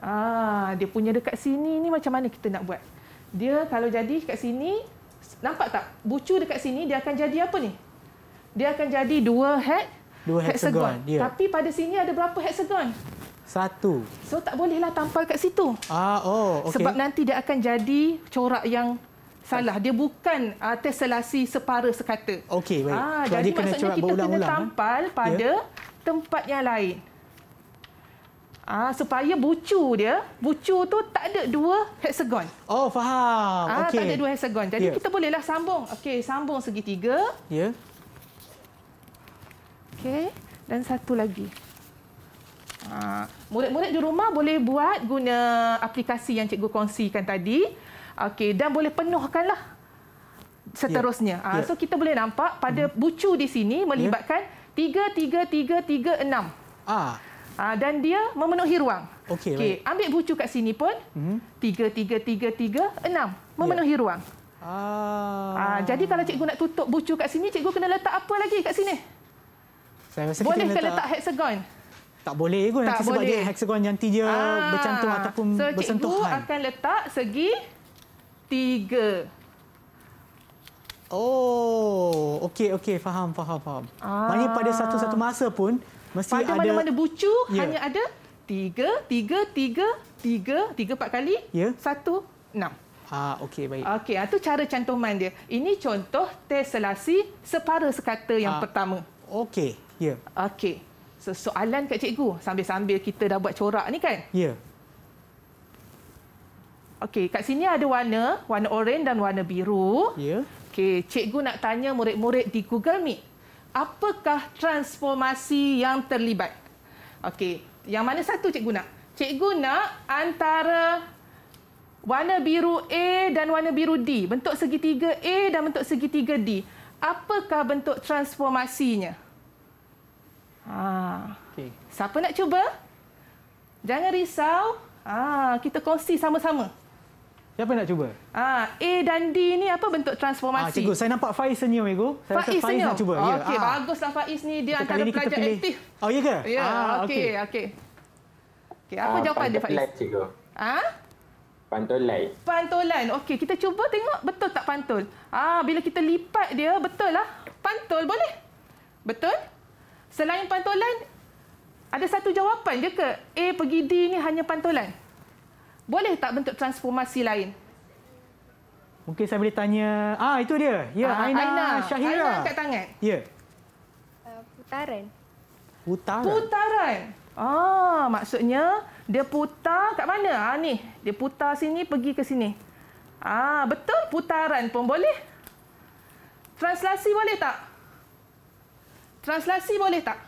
Ah, dia punya dekat sini ni macam mana kita nak buat? Dia kalau jadi dekat sini, nampak tak? Bucu dekat sini dia akan jadi apa ni? Dia akan jadi dua hexagon Dua hexagon. hexagon. Tapi pada sini ada berapa hexagon? Satu. So tak bolehlah tampal kat situ. Ah, oh, okay. Sebab nanti dia akan jadi corak yang salah. Dia bukan uh, ah, teselasi separa sekata. Okey, baik. Ah, so, jadi kena maksudnya kita kena eh. tampal eh? pada yeah. tempat yang lain. Ah, supaya bucu dia, bucu tu tak ada dua hexagon. Oh, faham. Ah, okay. Tak ada dua hexagon. Jadi yeah. kita bolehlah sambung. Okey, sambung segitiga. Ya. Yeah. Okey, dan satu lagi. Ah, murid-murid di rumah boleh buat guna aplikasi yang cikgu kongsikan tadi. Okey, dan boleh penuhkanlah seterusnya. Yeah. Ya. Yeah. So kita boleh nampak pada mhm. bucu di sini melibatkan ya. tiga, tiga, tiga, tiga, enam. Ah. ah dan dia memenuhi ruang. Okey, okay. ambil bucu kat sini pun mhm. tiga, tiga, tiga, tiga, enam memenuhi yeah. ruang. Ah. Ah, jadi kalau cikgu nak tutup bucu kat sini, cikgu kena letak apa lagi kat sini? Saya rasa boleh kita letak, hexagon? Tak boleh pun nanti sebab dia hexagon nanti dia Aa, ah. bercantum ataupun so, bersentuhan. Cikgu akan letak segi tiga. Oh, okey, okey, faham, faham, faham. Ah. Maksudnya pada satu-satu masa pun mesti pada ada... Pada mana-mana bucu yeah. hanya ada tiga, tiga, tiga, tiga, tiga, empat kali, yeah. satu, enam. Ah, okey, baik. Okey, itu cara cantuman dia. Ini contoh teselasi separa sekata yang Aa. Ha. pertama. Okey. Ya. Okey. So, soalan kat cikgu sambil-sambil kita dah buat corak ni kan? Ya. Okey, kat sini ada warna, warna oranye dan warna biru. Ya. Okey, cikgu nak tanya murid-murid di Google Meet. Apakah transformasi yang terlibat? Okey, yang mana satu cikgu nak? Cikgu nak antara warna biru A dan warna biru D. Bentuk segitiga A dan bentuk segitiga D. Apakah bentuk transformasinya? Ah. Okay. Siapa nak cuba? Jangan risau. Ah, kita kongsi sama-sama. Siapa nak cuba? Ah, A dan D ni apa bentuk transformasi? Ah, cikgu, saya nampak Faiz senyum, Cikgu. Saya Faiz, Faiz senyum? nak cuba. Okay, ya. Okey, ah. baguslah Faiz ni. Dia antara pelajar aktif. Oh, iya ke? Ya, ah, okey. Okay. okay. okay apa ah, jawapan dia, Faiz? Pantulan, Cikgu. Ah? Ha? Pantulan. Pantulan. Okey, kita cuba tengok betul tak pantul. Ah, Bila kita lipat dia, betul lah. Pantul, boleh? Betul? Selain pantulan, ada satu jawapan je ke A pergi D ni hanya pantulan? Boleh tak bentuk transformasi lain? Mungkin saya boleh tanya. Ah, itu dia. Ya, ah, Aina, Aina Syahira. Aina angkat tangan. Ya. Eh, putaran. Putaran? Putaran. Ah, maksudnya dia putar kat mana? Ah, ni. Dia putar sini, pergi ke sini. Ah, betul putaran pun boleh. Translasi boleh tak? Translasi boleh tak?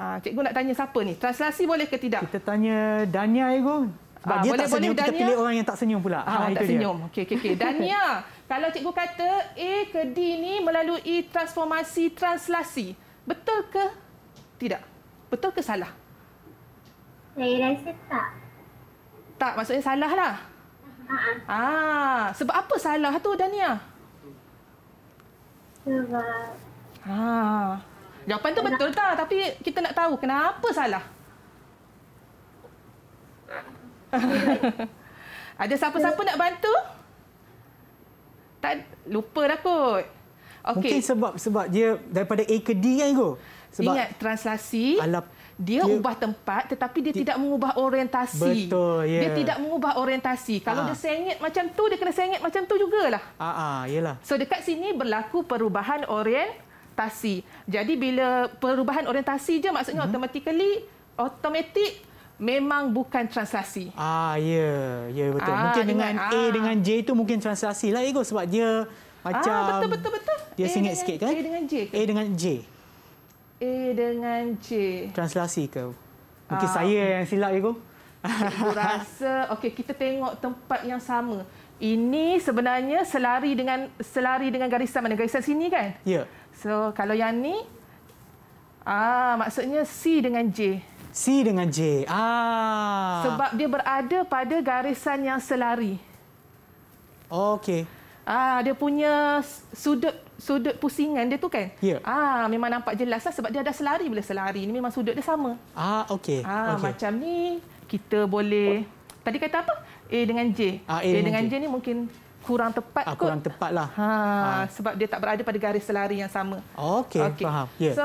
Ha, cikgu nak tanya siapa ni? Translasi boleh ke tidak? Kita tanya Dania, Ego. Ah, sebab ha, dia boleh, tak senyum, boleh, kita pilih orang yang tak senyum pula. Ha, ha, tak senyum. Okay, okay, okey. Dania, kalau cikgu kata A ke D ni melalui transformasi translasi, betul ke tidak? Betul ke salah? Saya rasa tak. Tak, maksudnya salah lah. Ha, ha. Ah, ha, sebab apa salah tu Dania? Ah, sebab. Ah. Jawapan tu betul tak? Tapi kita nak tahu kenapa salah. Ada siapa-siapa nak bantu? Tak lupa dah kot. Okay. Mungkin sebab sebab dia daripada A ke D kan Igo? Sebab Ingat, translasi. Alap dia, dia ubah tempat tetapi dia ti- tidak mengubah orientasi. Betul, yeah. Dia tidak mengubah orientasi. Kalau ah. dia sengit macam tu dia kena sengit macam tu jugalah. Ha ah, iyalah. Ah, so dekat sini berlaku perubahan orientasi. Jadi bila perubahan orientasi je maksudnya hmm automatically automatic memang bukan translasi. Ah, ya, yeah. ya yeah, betul. Aa, ah, mungkin dengan, dengan A dengan J itu mungkin translasi lah ego sebab dia macam Ah, betul betul betul. Dia A sengit sikit kan? A dengan J ke? A dengan J. A dengan J. Translasi ke? Mungkin um, saya yang silap ego. Cikgu rasa okey kita tengok tempat yang sama. Ini sebenarnya selari dengan selari dengan garisan mana? Garisan sini kan? Ya. Yeah. So kalau yang ni ah maksudnya C dengan J. C dengan J. Ah. Sebab dia berada pada garisan yang selari. Okey. Ah dia punya sudut sudut pusingan dia tu kan? Yeah. Ah memang nampak jelas lah sebab dia ada selari bila selari ni memang sudut dia sama. Ah okey. Ah okay. macam ni kita boleh tadi kata apa? A dengan J. Ah, A, A dengan J. J ni mungkin kurang tepat ah, kot. Kurang tepatlah. Ha ah. sebab dia tak berada pada garis selari yang sama. Okey okay. faham. Yeah. So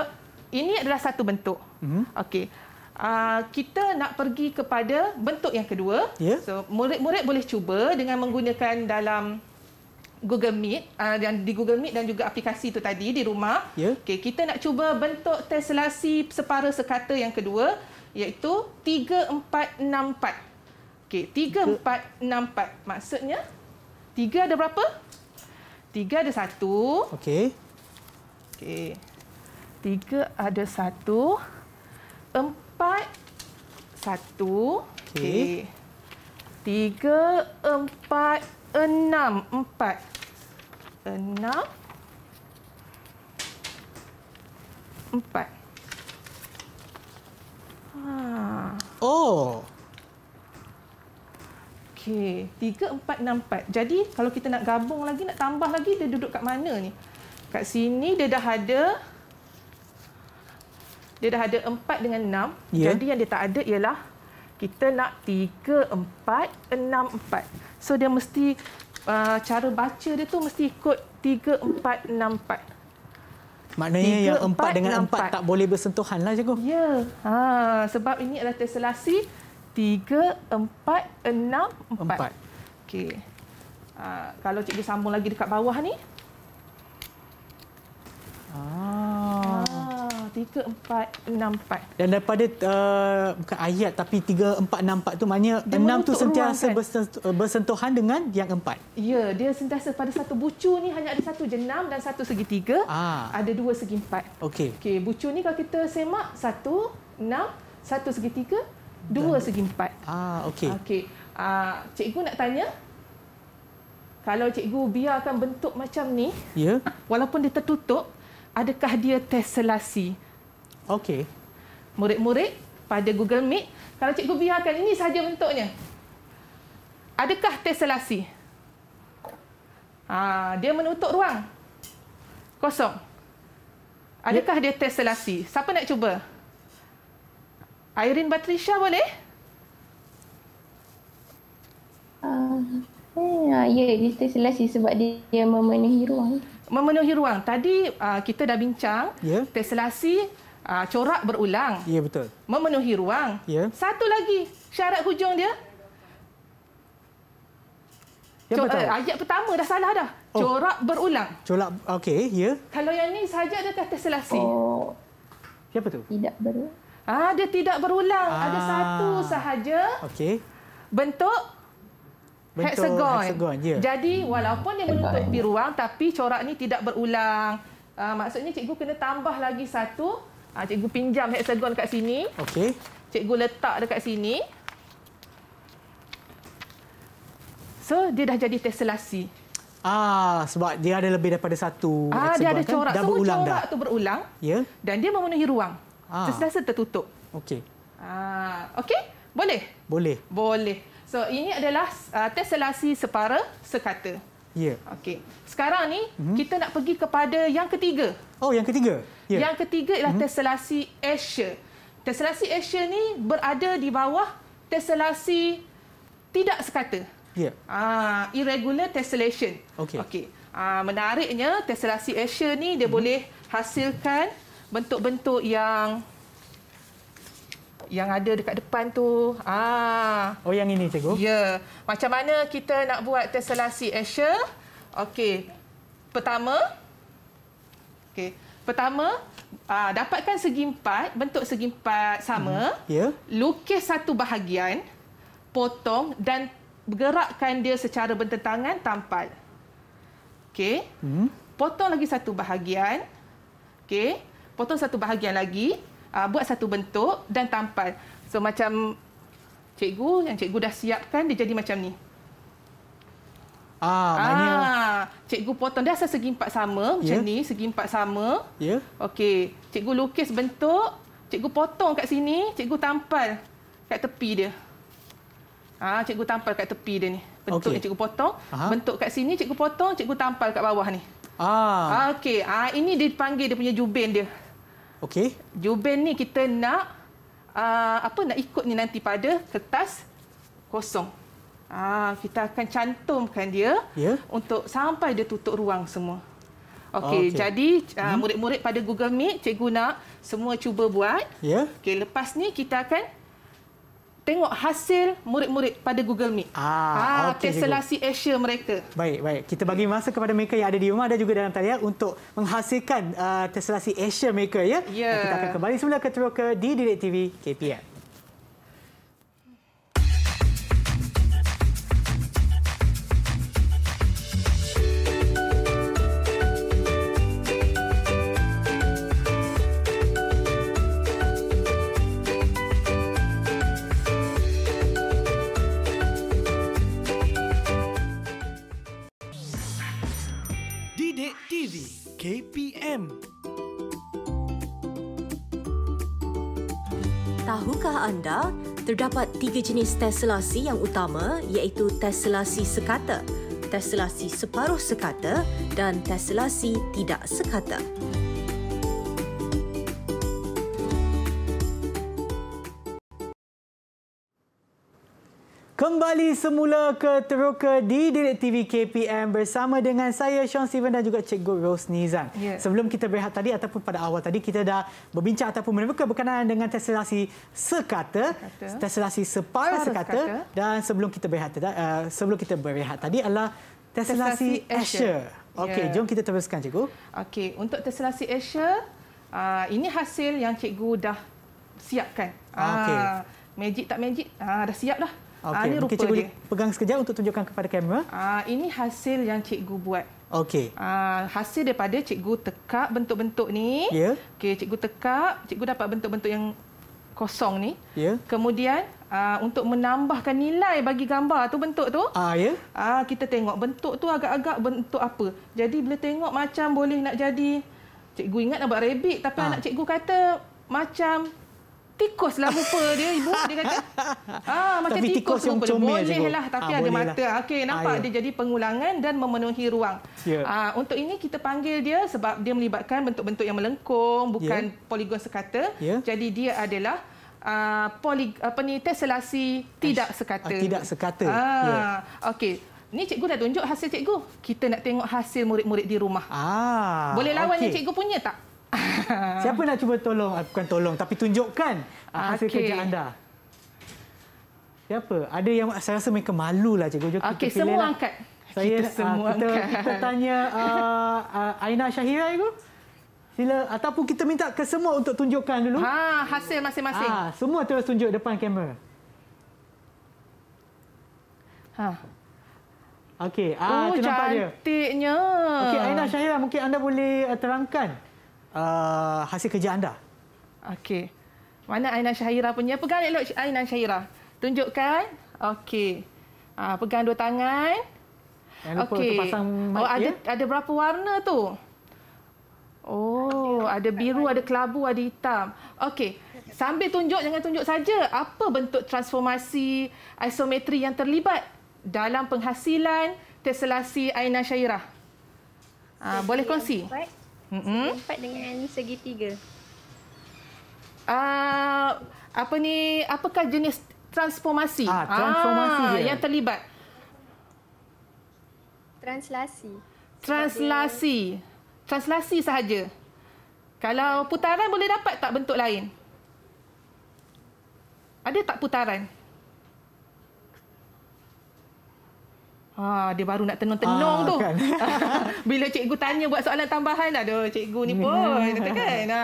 ini adalah satu bentuk. Mm-hmm. Okey. Uh, kita nak pergi kepada bentuk yang kedua. Yeah. So murid-murid boleh cuba dengan menggunakan dalam Google Meet uh, di Google Meet dan juga aplikasi itu tadi di rumah. Yeah. Okey, kita nak cuba bentuk teselasi separa sekata yang kedua iaitu 3464. Okey, 3464 maksudnya 3 ada berapa? 3 ada 1. Okey. Okey. 3 ada 1. 4 1. Okey. Okay. Tiga empat enam empat enam, empat. Ha. Oh. Okey, tiga, empat, enam, empat. Jadi kalau kita nak gabung lagi, nak tambah lagi, dia duduk kat mana ni? Kat sini dia dah ada dia dah ada empat dengan enam. Yeah. Jadi yang dia tak ada ialah kita nak tiga, empat, enam, empat. So dia mesti uh, cara baca dia tu mesti ikut 3 4 6 4. Maknanya 3, yang 4, 4 dengan 6, 4. 4 tak boleh bersentuhanlah cikgu. Ya. Ha sebab ini adalah terselasi 3 4 6 4. 4. Uh, kalau cikgu sambung lagi dekat bawah ni. Ah tiga, enam, empat. Dan daripada uh, bukan ayat tapi tiga, empat, enam, empat tu maknanya dia enam tu sentiasa ruangkan. bersentuhan dengan yang empat. Ya, dia sentiasa pada satu bucu ni hanya ada satu je enam dan satu segi tiga. Ah. Ada dua segi empat. Okey. Okey, bucu ni kalau kita semak satu, enam, satu segi tiga, dua segi empat. Ah, okey. Okey. Ah, uh, cikgu nak tanya, kalau cikgu biarkan bentuk macam ni, yeah. walaupun dia tertutup, adakah dia teselasi? Okey. Murid-murid pada Google Meet, kalau cikgu biarkan ini saja bentuknya. Adakah teselasi? Ha, dia menutup ruang. Kosong. Adakah dia teselasi? Siapa nak cuba? Irene Patricia boleh? Uh, ya, dia teselasi sebab dia, dia memenuhi ruang. Memenuhi ruang. Tadi uh, kita dah bincang, yeah. teselasi uh, corak berulang. Ya, betul. Memenuhi ruang. Ya. Satu lagi syarat hujung dia. Ya, Cor- uh, eh, ayat pertama dah salah dah. Oh. Corak berulang. Corak, okey, ya. Kalau yang ni sahaja dia kata selasi. Oh. Siapa tu? Tidak berulang. Ah, dia tidak berulang. Ah. Ada satu sahaja. Okey. Bentuk Bentuk hexagon. hexagon yeah. Jadi walaupun dia menutupi ruang tapi corak ni tidak berulang. Uh, maksudnya cikgu kena tambah lagi satu Ha, cikgu pinjam hexagon dekat sini. Okey. Cikgu letak dekat sini. So, dia dah jadi teselasi. Ah, sebab dia ada lebih daripada satu ah, hexagon. Dia ada kan? corak. Dah Semua corak dah. tu berulang. Ya. Yeah. Dan dia memenuhi ruang. Ah. Teselasa tertutup. Okey. Ah, Okey? Boleh? Boleh. Boleh. So, ini adalah uh, ah, teselasi separa sekata. Ya. Okey. Sekarang ni mm-hmm. kita nak pergi kepada yang ketiga. Oh, yang ketiga. Ya. Yang ketiga ialah mm-hmm. Teselasi Asia. Teselasi Asia ni berada di bawah teselasi tidak sekata. Ya. Ah, irregular tessellation. Okey. Okey. Ah, menariknya teselasi Asia ni dia mm-hmm. boleh hasilkan bentuk-bentuk yang yang ada dekat depan tu. Ah. Oh yang ini cikgu. Ya. Macam mana kita nak buat teselasi Asia? Okey. Pertama Okey. Pertama aa, ah, dapatkan segi empat, bentuk segi empat sama. Hmm. Yeah. Lukis satu bahagian, potong dan gerakkan dia secara bertentangan tampal. Okey. Hmm. Potong lagi satu bahagian. Okey. Potong satu bahagian lagi uh, buat satu bentuk dan tampal. So macam cikgu yang cikgu dah siapkan dia jadi macam ni. Ah, ah cikgu potong dia asal segi empat sama yeah. macam ni, segi empat sama. Ya. Yeah. Okey, cikgu lukis bentuk, cikgu potong kat sini, cikgu tampal kat tepi dia. Ah, cikgu tampal kat tepi dia ni. Bentuk okay. yang cikgu potong, Aha. bentuk kat sini cikgu potong, cikgu tampal kat bawah ni. Ah. ah Okey, ah ini dipanggil dia punya jubin dia. Okey. Jubin ni kita nak uh, apa nak ikut ni nanti pada kertas kosong. Ah, kita akan cantumkan dia yeah. untuk sampai dia tutup ruang semua. Okey, okay. jadi ah, hmm. murid-murid hmm. pada Google Meet, cikgu nak semua cuba buat. Ya. Yeah. Okey, lepas ni kita akan tengok hasil murid-murid pada Google Meet. Ah, ha, ah, okay, Tesselasi cikgu. Asia mereka. Baik, baik. Kita bagi masa kepada mereka yang ada di rumah dan juga dalam talian untuk menghasilkan uh, Tesselasi Asia mereka. Ya? Yeah. Kita akan kembali semula ke Teroka di Direct TV KPM. KPM. Tahukah anda, terdapat tiga jenis tes selasi yang utama iaitu tes selasi sekata, tes selasi separuh sekata dan tes selasi tidak sekata. Kembali semula ke Teruka di Direct TV KPM bersama dengan saya Sean Steven dan juga Cikgu Rose Nizan. Yeah. Sebelum kita berehat tadi ataupun pada awal tadi kita dah berbincang ataupun menerbuka berkenaan dengan tesselasi sekata, sekata. tesselasi separa sekata, sekata dan sebelum kita berehat tadi uh, sebelum kita berehat tadi adalah tesselasi Asia. Okey, yeah. jom kita teruskan cikgu. Okey, untuk tesselasi Asia, uh, ini hasil yang cikgu dah siapkan. Ah, okey. Uh, magic tak magic? Uh, dah siap dah. Okay. Ah, ini rupa cikgu dia. pegang sekejap untuk tunjukkan kepada kamera. Ah, ini hasil yang cikgu buat. Okey. Ah, hasil daripada cikgu tekak bentuk-bentuk ni. Ya. Yeah. Okey, cikgu tekak, cikgu dapat bentuk-bentuk yang kosong ni. Ya. Yeah. Kemudian Aa, ah, untuk menambahkan nilai bagi gambar tu bentuk tu. Ah ya. Ah kita tengok bentuk tu agak-agak bentuk apa. Jadi bila tengok macam boleh nak jadi cikgu ingat nak buat rabbit tapi Aa. Ah. anak cikgu kata macam Tikus lah rupa dia ibu dia kata. Ah macam tikus, tikus yang rupa comel dia. Boleh lah tapi ha, ada mata. Lah. Okey nampak ha, ya. dia jadi pengulangan dan memenuhi ruang. Ya. Ha, untuk ini kita panggil dia sebab dia melibatkan bentuk-bentuk yang melengkung bukan ya. poligon sekata. Ya. Jadi dia adalah Uh, poli, apa ni teselasi tidak sekata. Tidak sekata. Ah, yeah. Okey. Ni cikgu dah tunjuk hasil cikgu. Kita nak tengok hasil murid-murid di rumah. Ah, Boleh lawan okay. yang cikgu punya tak? Siapa nak cuba tolong? Ah, bukan tolong, tapi tunjukkan ah, hasil okay. kerja anda. Siapa? Ada yang saya rasa mereka malu lah cikgu. Jom okay, kita semua lah. angkat. Saya, kita ah, semua kita, angkat. Kita tanya uh, uh, Aina Syahira itu. Sila, ataupun kita minta ke semua untuk tunjukkan dulu. Ha, hasil masing-masing. Ah semua terus tunjuk depan kamera. Ha. Okey, ah, oh, cantiknya. Okey, Aina Syahira, mungkin anda boleh terangkan uh, hasil kerja anda. Okey. Mana Aina Syahira punya? Pegang elok Aina Syahira. Tunjukkan. Okey. Ah uh, pegang dua tangan. Okey. Oh ada ya? ada berapa warna tu? Oh, ada biru, ada kelabu, ada hitam. Okey. Sambil tunjuk jangan tunjuk saja. Apa bentuk transformasi isometri yang terlibat dalam penghasilan teselasi Aina Syairah? Ah, boleh kongsi? Baik empat dengan segitiga. Uh, apa ni? Apakah jenis transformasi? Ah, transformasi ah, yang terlibat. Translasi. Translasi. Translasi sahaja. Kalau putaran boleh dapat tak bentuk lain? Ada tak putaran? Ha, dia baru nak tenung-tenung ha, tu. Kan? Bila cikgu tanya buat soalan tambahan, aduh cikgu ni pun. Hmm. Kata kan? Ha.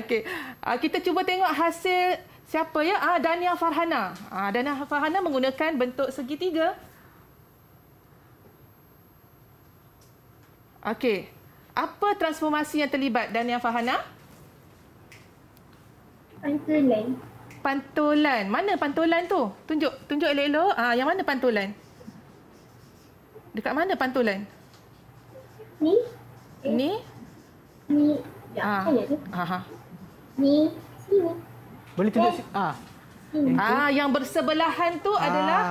Okay. Ha, ah, kita cuba tengok hasil siapa ya? Ah ha, Dania Farhana. Ah ha, Dania Farhana menggunakan bentuk segitiga. Okey. Apa transformasi yang terlibat Dania Farhana? Pantulan. Pantulan. Mana pantulan tu? Tunjuk, tunjuk elok-elok. Ah yang mana pantulan? Dekat mana pantulan? Ni. Eh? Ni. Ni. Ya, ah. saya Aha. Ni. Sini. Boleh tunjuk ah. sini. Ah. Ah, yang bersebelahan tu ah. adalah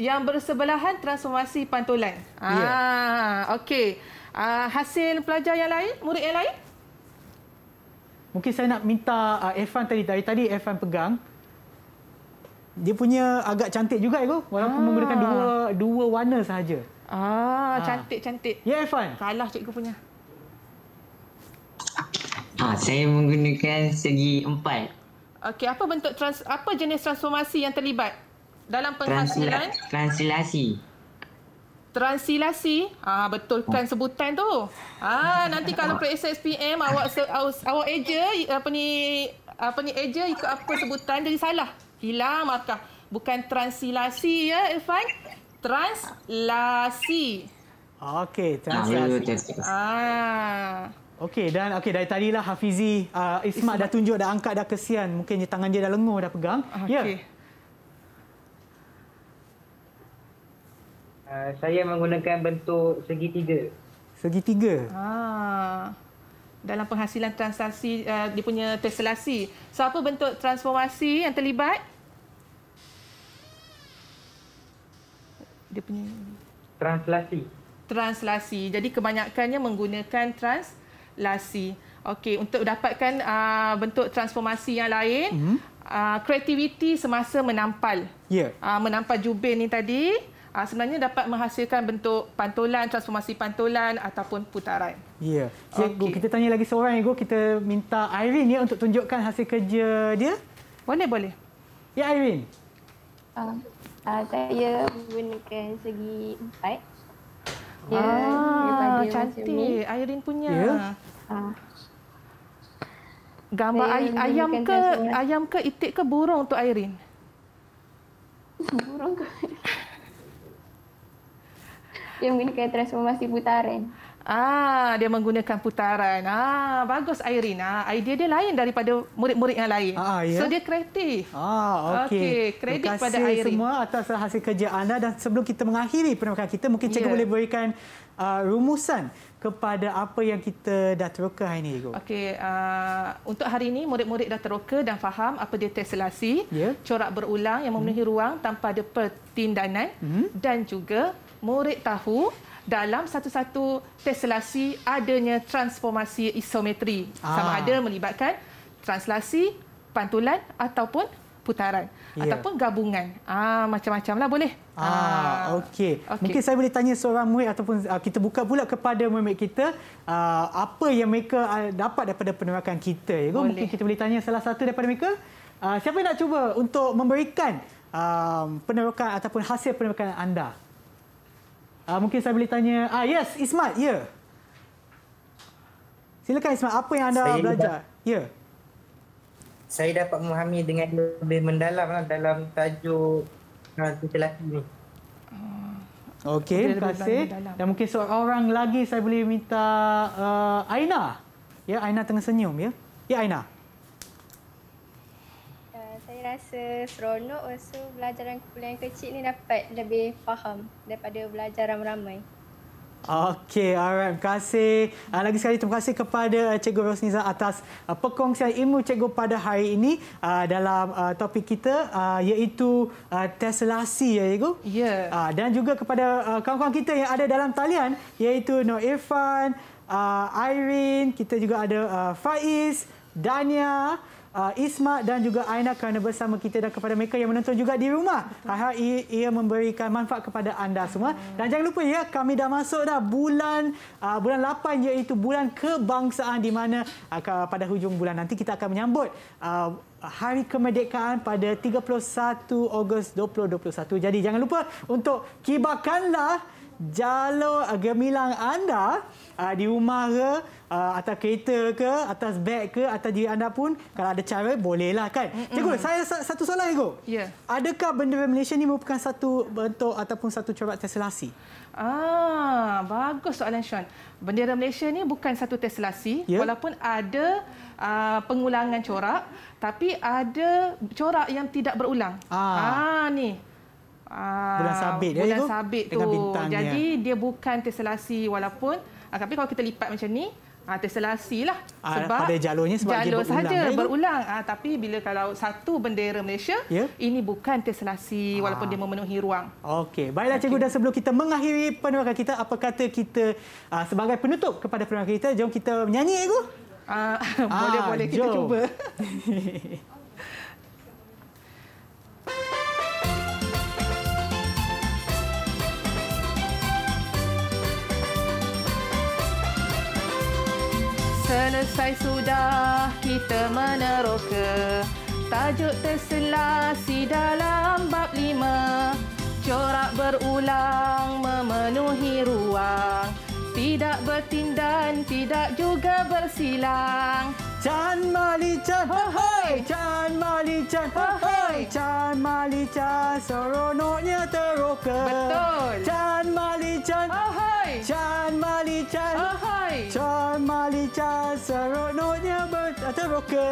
yang bersebelahan transformasi pantulan. Ah, yeah. okey. Ah, hasil pelajar yang lain, murid yang lain? Mungkin saya nak minta Evan ah, tadi. Dari tadi Evan pegang dia punya agak cantik juga aku. walaupun ah. menggunakan dua dua warna sahaja. Ah cantik ah. cantik. Ya yeah, Irfan. Salah cikgu punya. Ah saya menggunakan segi empat. Okey apa bentuk trans apa jenis transformasi yang terlibat dalam penghasilan? Transilasi. Transilasi. Ah betulkan oh. sebutan tu. Ah nanti kalau oh. periksa SPM awak awak, awak eja apa ni apa ni eja ikut apa sebutan jadi salah. Hilang markah. Bukan translasi ya, Irfan. Translasi. Okey, ya, translasi. Ah. Okey dan okey dari tadi lah Hafizi uh, Ismat dah tunjuk dah angkat dah kesian mungkin je tangan dia dah lenguh dah pegang. Okay. Ya. Yeah. Uh, saya menggunakan bentuk segitiga. Segitiga. Ah dalam penghasilan transaksi uh, dia punya terselasi. So apa bentuk transformasi yang terlibat? Dia punya translasi. Translasi. Jadi kebanyakannya menggunakan translasi. Okey, untuk dapatkan uh, bentuk transformasi yang lain, mm-hmm. uh, kreativiti semasa menampal. Ya. Yeah. Uh, menampal jubin ni tadi uh, sebenarnya dapat menghasilkan bentuk pantulan, transformasi pantulan ataupun putaran. Ya. Yeah. okay. kita tanya lagi seorang ego kita minta Irene ya untuk tunjukkan hasil kerja dia. Boleh, boleh. Ya, yeah, Irene. Um. Uh, saya menggunakan segi empat. Ya, ah, cantik. Irene punya. Yeah. Ya. Uh, Gambar ay- ayam ke ayam ke itik ke burung untuk Irene? burung ke? dia menggunakan transformasi putaran. Ah, dia menggunakan putaran. Ah, bagus Irina. Idea dia lain daripada murid-murid yang lain. Ah, yeah. So dia kreatif. Ah, okey. Okay. Terima kasih pada Irina semua atas hasil kerja anda dan sebelum kita mengakhiri penerbangan kita, mungkin cikgu yeah. boleh berikan uh, rumusan kepada apa yang kita dah teroka hari ini. Okey, uh, untuk hari ini murid-murid dah teroka dan faham apa dia teselasi, yeah. corak berulang yang memenuhi hmm. ruang tanpa ada pertindanan hmm. dan juga murid tahu dalam satu-satu teselasi adanya transformasi isometri ah. sama ada melibatkan translasi, pantulan ataupun putaran yeah. ataupun gabungan. Ah macam lah boleh. Ah, ah. okey. Okay. Mungkin saya boleh tanya seorang murid ataupun uh, kita buka pula kepada murid kita uh, apa yang mereka ah, dapat daripada penerapan kita. Ya, boleh. mungkin kita boleh tanya salah satu daripada mereka. Uh, siapa nak cuba untuk memberikan uh, penerokan ataupun hasil penerokan anda? Uh, mungkin saya boleh tanya. Ah yes, Ismat. Ya. Yeah. Silakan Ismat, apa yang anda saya belajar? Dapat, ya. Saya dapat memahami dengan lebih mendalam lah dalam tajuk kelas ah, ini. Ah, okey, terima kasih. Dan mungkin seorang lagi saya boleh minta uh, Aina. Ya, Aina tengah senyum ya. Ya, Aina rasa seronok also belajar dalam kumpulan kecil ni dapat lebih faham daripada belajar ramai-ramai. Okey, alright. Terima kasih. Uh, lagi sekali terima kasih kepada uh, Cikgu Rosniza atas uh, perkongsian ilmu Cikgu pada hari ini uh, dalam uh, topik kita uh, iaitu uh, teselasi ya Cikgu. Ya. Yeah. Uh, dan juga kepada uh, kawan-kawan kita yang ada dalam talian iaitu Noh Irfan, uh, Irene, kita juga ada uh, Faiz, Dania, uh, Isma dan juga Aina kerana bersama kita dan kepada mereka yang menonton juga di rumah. Harap ia, ia memberikan manfaat kepada anda semua. Hmm. Dan jangan lupa ya, kami dah masuk dah bulan uh, bulan 8 iaitu bulan kebangsaan di mana uh, pada hujung bulan nanti kita akan menyambut uh, Hari Kemerdekaan pada 31 Ogos 2021. Jadi jangan lupa untuk kibarkanlah jalur ah, gemilang anda uh, di rumah ke uh, ah, atau kereta ke atas beg ke atau diri anda pun kalau ada cara bolehlah kan. Mm-hmm. Cikgu saya satu soalan cikgu. Ya. Yeah. Adakah benda Malaysia ni merupakan satu bentuk ataupun satu corak teselasi? Ah, bagus soalan Sean. Bendera Malaysia ni bukan satu teselasi yeah. walaupun ada uh, pengulangan corak tapi ada corak yang tidak berulang. Ah, ah ni. Ah, bulan sabit bulan ya, sabit tu jadi dia bukan terselasi walaupun uh, tapi kalau kita lipat macam ni uh, terselasi lah uh, sebab pada jalurnya sebab jalur dia berulang, sahaja, ya, berulang. Uh, tapi bila kalau satu bendera Malaysia yeah. ini bukan terselasi walaupun dia memenuhi ruang okey baiklah okay. cikgu dan sebelum kita mengakhiri penerangan kita apa kata kita uh, sebagai penutup kepada penerangan kita jom kita menyanyi cikgu Uh, boleh ah, kita Joe. cuba. Selesai sudah kita meneroka Tajuk terselasi dalam bab lima Corak berulang memenuhi ruang Tidak bertindan, tidak juga bersilang Chan Mali Chan, ho ho! Chan Mali Chan, ho ho! Chan Mali Chan, seronoknya teroka. Betul. Chan Mali Chan, ho ho! Chan Mali Chan, ho ho! Chan Mali Chan, seronoknya ah, teroka.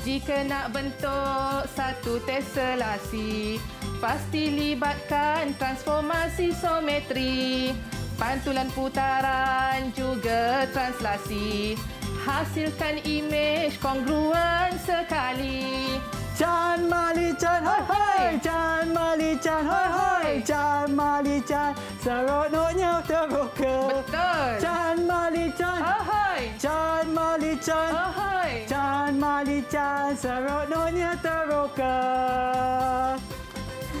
Jika nak bentuk satu teselasi, pasti libatkan transformasi simetri, Pantulan putaran juga translasi hasilkan imej kongruen sekali. Chan Mali Chan, hoi hoi! Chan Mali Chan, hoi hoi! Chan Mali Chan, seronoknya terbuka. Betul! Chan Mali Chan, hoi hoi! Chan Mali Chan, hoi hoi! Chan Mali Chan, seronoknya terbuka.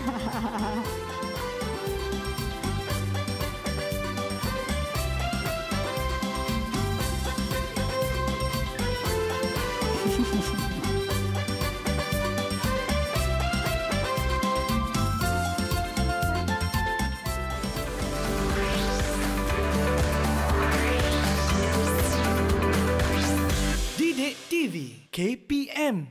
Hahaha. KPM